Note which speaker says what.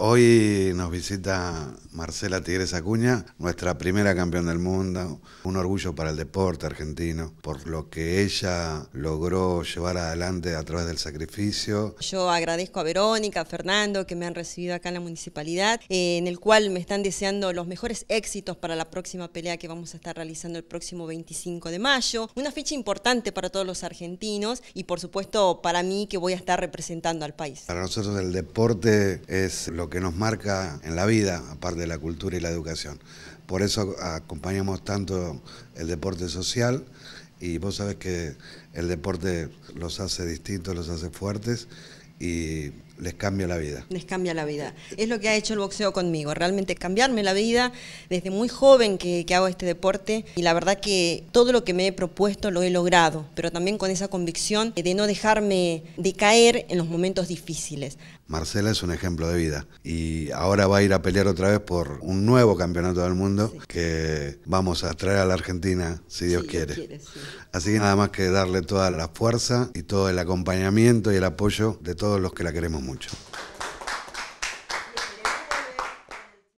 Speaker 1: Hoy nos visita Marcela Tigres Acuña, nuestra primera campeona del mundo, un orgullo para el deporte argentino, por lo que ella logró llevar adelante a través del sacrificio.
Speaker 2: Yo agradezco a Verónica, a Fernando, que me han recibido acá en la municipalidad, eh, en el cual me están deseando los mejores éxitos para la próxima pelea que vamos a estar realizando el próximo 25 de mayo. Una fecha importante para todos los argentinos y por supuesto para mí que voy a estar representando al país.
Speaker 1: Para nosotros el deporte es lo que nos marca en la vida, aparte de la cultura y la educación. Por eso acompañamos tanto el deporte social y vos sabés que el deporte los hace distintos, los hace fuertes y les cambia la vida.
Speaker 2: Les cambia la vida. Es lo que ha hecho el boxeo conmigo, realmente cambiarme la vida desde muy joven que, hago este deporte y la verdad que todo lo que me he propuesto lo he logrado, pero también con esa convicción de no dejarme de caer en los momentos difíciles.
Speaker 1: Marcela es un ejemplo de vida y ahora va a ir a pelear otra vez por un nuevo campeonato del mundo que vamos a traer a la Argentina si Dios quiere. Así que nada más que darle toda la fuerza y todo el acompañamiento y el apoyo de todos los que la queremos mucho.